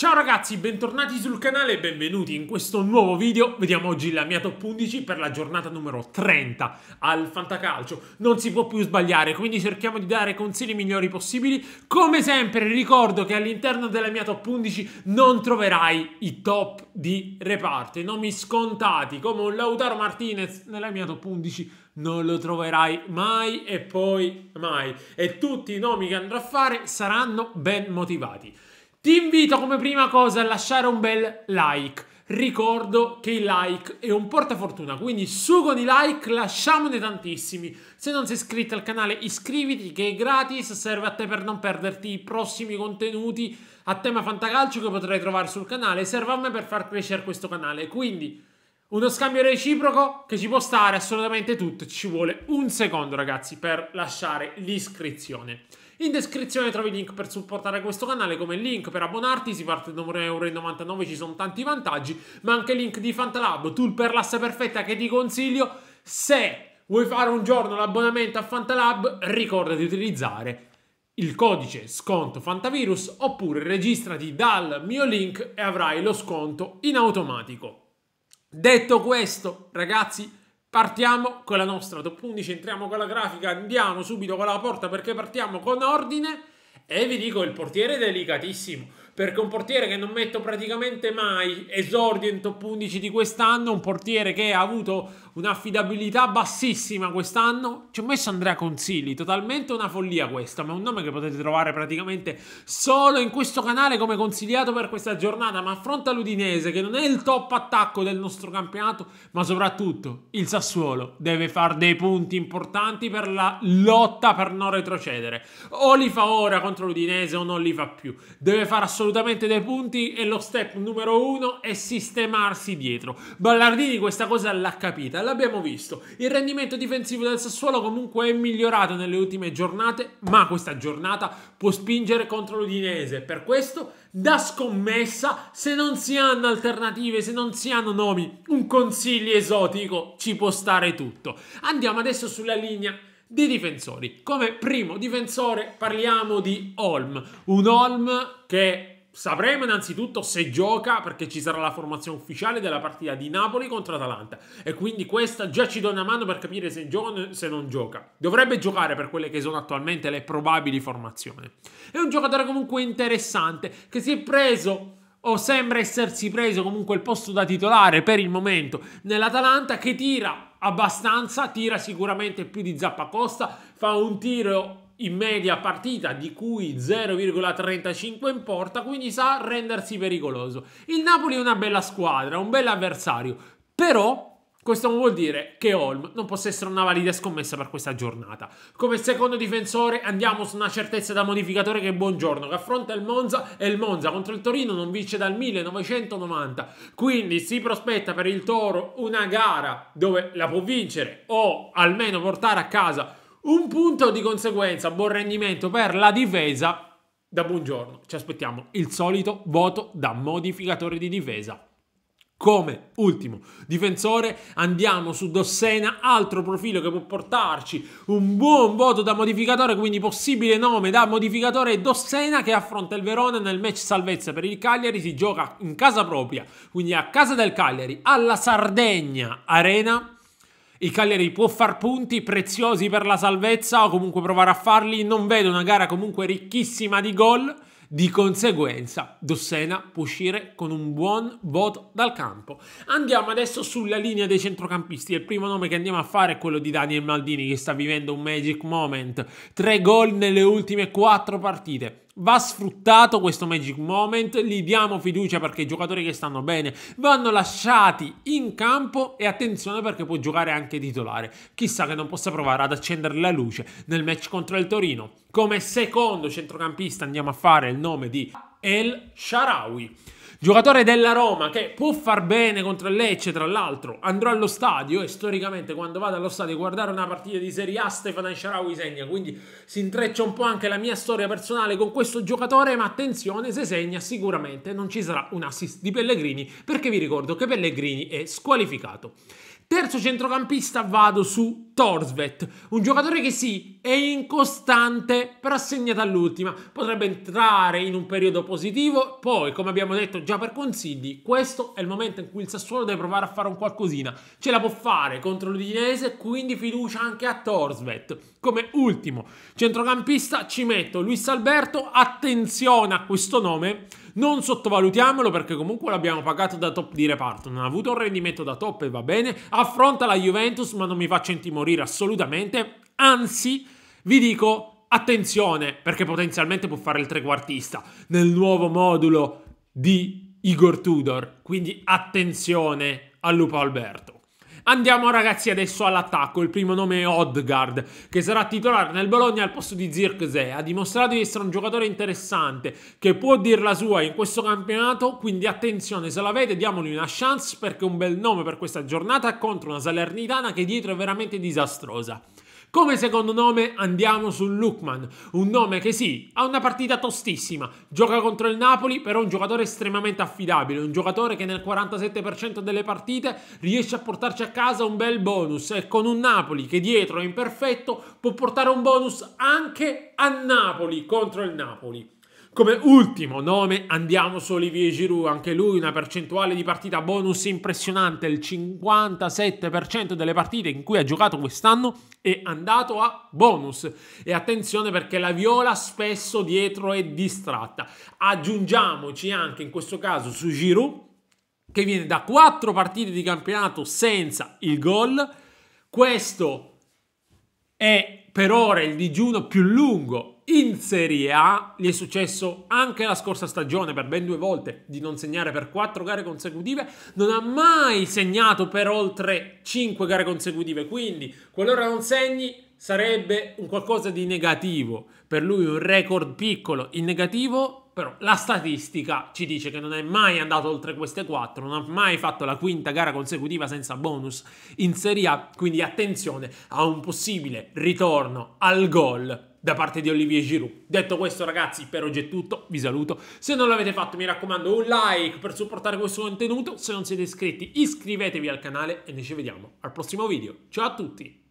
Ciao ragazzi, bentornati sul canale e benvenuti in questo nuovo video. Vediamo oggi la mia top 11 per la giornata numero 30 al Fantacalcio. Non si può più sbagliare, quindi cerchiamo di dare consigli migliori possibili. Come sempre ricordo che all'interno della mia top 11 non troverai i top di reparto, i nomi scontati come un Lautaro Martinez nella mia top 11 non lo troverai mai e poi mai. E tutti i nomi che andrò a fare saranno ben motivati. Ti invito come prima cosa a lasciare un bel like. Ricordo che il like è un portafortuna, quindi sugo di like lasciamone tantissimi. Se non sei iscritto al canale iscriviti che è gratis, serve a te per non perderti i prossimi contenuti a tema fantacalcio che potrai trovare sul canale, serve a me per far crescere questo canale. Quindi uno scambio reciproco che ci può stare assolutamente tutto, ci vuole un secondo ragazzi per lasciare l'iscrizione. In descrizione trovi il link per supportare questo canale come il link per abbonarti, si parte da 1,99€, ci sono tanti vantaggi, ma anche il link di Fantalab, tool per l'asse perfetta che ti consiglio se vuoi fare un giorno l'abbonamento a Fantalab, ricorda di utilizzare il codice sconto Fantavirus oppure registrati dal mio link e avrai lo sconto in automatico. Detto questo, ragazzi, Partiamo con la nostra top 11, entriamo con la grafica, andiamo subito con la porta perché partiamo con ordine e vi dico il portiere è delicatissimo perché un portiere che non metto praticamente mai esordio in top 11 di quest'anno, un portiere che ha avuto un'affidabilità bassissima quest'anno, ci ho messo Andrea Consigli, totalmente una follia questa, ma è un nome che potete trovare praticamente solo in questo canale come consigliato per questa giornata, ma affronta l'Udinese che non è il top attacco del nostro campionato, ma soprattutto il Sassuolo deve fare dei punti importanti per la lotta per non retrocedere. O li fa ora contro l'Udinese o non li fa più. Deve fare assolutamente assolutamente dei punti e lo step numero uno è sistemarsi dietro. Ballardini questa cosa l'ha capita, l'abbiamo visto. Il rendimento difensivo del Sassuolo comunque è migliorato nelle ultime giornate, ma questa giornata può spingere contro l'Udinese. Per questo, da scommessa, se non si hanno alternative, se non si hanno nomi, un consiglio esotico, ci può stare tutto. Andiamo adesso sulla linea di difensori. Come primo difensore parliamo di Holm, un Holm che sapremo innanzitutto se gioca perché ci sarà la formazione ufficiale della partita di Napoli contro Atalanta e quindi questa già ci dà una mano per capire se gioca o se non gioca. Dovrebbe giocare per quelle che sono attualmente le probabili formazioni. È un giocatore comunque interessante che si è preso o sembra essersi preso comunque il posto da titolare per il momento nell'Atalanta che tira abbastanza, tira sicuramente più di Zappacosta, fa un tiro in media partita, di cui 0,35 in porta, quindi sa rendersi pericoloso. Il Napoli è una bella squadra, un bel avversario, però questo non vuol dire che Holm non possa essere una valida scommessa per questa giornata. Come secondo difensore andiamo su una certezza da modificatore che è Buongiorno, che affronta il Monza e il Monza contro il Torino non vince dal 1990. Quindi si prospetta per il Toro una gara dove la può vincere o almeno portare a casa un punto di conseguenza, buon rendimento per la difesa. Da buongiorno, ci aspettiamo il solito voto da modificatore di difesa. Come ultimo difensore andiamo su Dossena, altro profilo che può portarci un buon voto da modificatore, quindi possibile nome da modificatore Dossena che affronta il Verona nel match salvezza per il Cagliari, si gioca in casa propria, quindi a casa del Cagliari, alla Sardegna Arena il Cagliari può far punti preziosi per la salvezza o comunque provare a farli. Non vedo una gara comunque ricchissima di gol. Di conseguenza, Dossena può uscire con un buon voto dal campo. Andiamo adesso sulla linea dei centrocampisti. Il primo nome che andiamo a fare è quello di Daniel Maldini, che sta vivendo un magic moment. Tre gol nelle ultime quattro partite. Va sfruttato questo magic moment, gli diamo fiducia perché i giocatori che stanno bene vanno lasciati in campo e attenzione perché può giocare anche titolare. Chissà che non possa provare ad accendere la luce nel match contro il Torino. Come secondo centrocampista andiamo a fare il nome di El Sharawi, giocatore della Roma che può far bene contro il Lecce, tra l'altro. Andrò allo stadio e storicamente quando vado allo stadio a guardare una partita di Serie A, Stefano El Sharawi segna, quindi si intreccia un po' anche la mia storia personale con questo giocatore, ma attenzione, se segna sicuramente non ci sarà un assist di Pellegrini, perché vi ricordo che Pellegrini è squalificato. Terzo centrocampista vado su Torsvet, un giocatore che sì, è incostante, però assegnata all'ultima. Potrebbe entrare in un periodo positivo, poi, come abbiamo detto già per consigli, questo è il momento in cui il Sassuolo deve provare a fare un qualcosina. Ce la può fare contro l'Udinese, quindi fiducia anche a Torsvet. Come ultimo centrocampista ci metto Luis Alberto, attenzione a questo nome, non sottovalutiamolo perché comunque l'abbiamo pagato da top di reparto. Non ha avuto un rendimento da top e va bene. Affronta la Juventus, ma non mi faccio intimorire assolutamente. Anzi, vi dico attenzione perché potenzialmente può fare il trequartista nel nuovo modulo di Igor Tudor. Quindi attenzione a Lupo Alberto. Andiamo ragazzi adesso all'attacco. Il primo nome è Odgard, che sarà titolare nel Bologna al posto di Zirkzee. Ha dimostrato di essere un giocatore interessante, che può dir la sua in questo campionato, quindi attenzione, se l'avete diamogli una chance perché è un bel nome per questa giornata contro una Salernitana che dietro è veramente disastrosa. Come secondo nome andiamo su Lukman, un nome che sì, ha una partita tostissima, gioca contro il Napoli, però è un giocatore estremamente affidabile, un giocatore che nel 47% delle partite riesce a portarci a casa un bel bonus e con un Napoli che dietro è imperfetto può portare un bonus anche a Napoli contro il Napoli. Come ultimo nome andiamo su Olivier Giroud, anche lui una percentuale di partita bonus impressionante, il 57% delle partite in cui ha giocato quest'anno è andato a bonus. E attenzione perché la Viola spesso dietro è distratta. Aggiungiamoci anche in questo caso su Giroud che viene da quattro partite di campionato senza il gol. Questo è per ora il digiuno più lungo in Serie A, gli è successo anche la scorsa stagione per ben due volte di non segnare per quattro gare consecutive, non ha mai segnato per oltre cinque gare consecutive, quindi qualora non segni sarebbe un qualcosa di negativo, per lui un record piccolo in negativo però la statistica ci dice che non è mai andato oltre queste 4, non ha mai fatto la quinta gara consecutiva senza bonus in Serie A, quindi attenzione a un possibile ritorno al gol da parte di Olivier Giroud. Detto questo ragazzi, per oggi è tutto, vi saluto. Se non l'avete fatto mi raccomando un like per supportare questo contenuto, se non siete iscritti iscrivetevi al canale e noi ci vediamo al prossimo video. Ciao a tutti!